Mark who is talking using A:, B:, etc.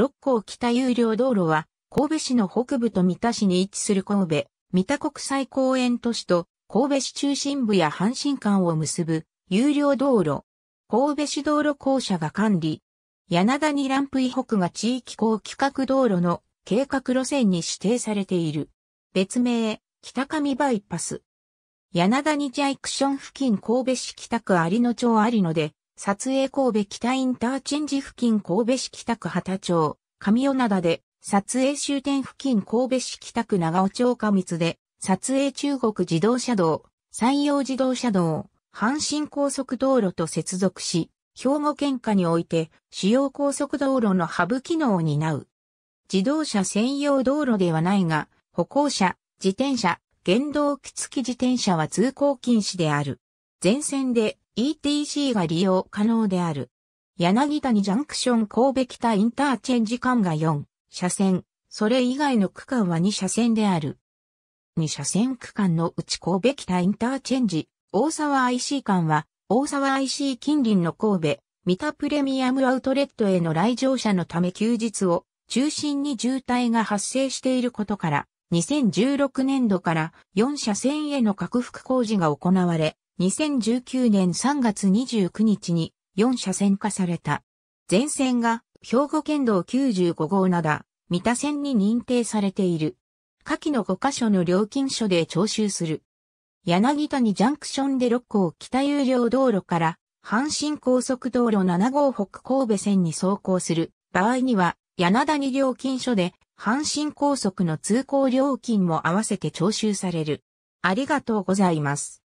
A: 六甲北有料道路は、神戸市の北部と三田市に位置する神戸、三田国際公園都市と神戸市中心部や阪神間を結ぶ有料道路。神戸市道路公社が管理。柳谷ランプ以北が地域高規格道路の計画路線に指定されている。別名、北上バイパス。柳谷ジャイクション付近神戸市北区有野町有野で、撮影神戸北インターチェンジ付近神戸市北区畑町、上尾灘で、撮影終点付近神戸市北区長尾町上津で、撮影中国自動車道、山陽自動車道、阪神高速道路と接続し、兵庫県下において主要高速道路のハブ機能を担う。自動車専用道路ではないが、歩行者、自転車、原動機付き自転車は通行禁止である。全線で ETC が利用可能である。柳谷ジャンクション神戸北インターチェンジ間が4車線、それ以外の区間は2車線である。2車線区間のうち神戸北インターチェンジ、大沢 IC 間は、大沢 IC 近隣の神戸、三田プレミアムアウトレットへの来場者のため休日を中心に渋滞が発生していることから、2016年度から4車線への拡幅工事が行われ、2019年3月29日に4車線化された。全線が兵庫県道95号など三田線に認定されている。下記の5カ所の料金所で徴収する。柳谷ジャンクションで6号北有料道路から阪神高速道路7号北神戸線に走行する場合には柳谷料金所で阪神高速の通行料金も合わせて徴収される。ありがとうございます。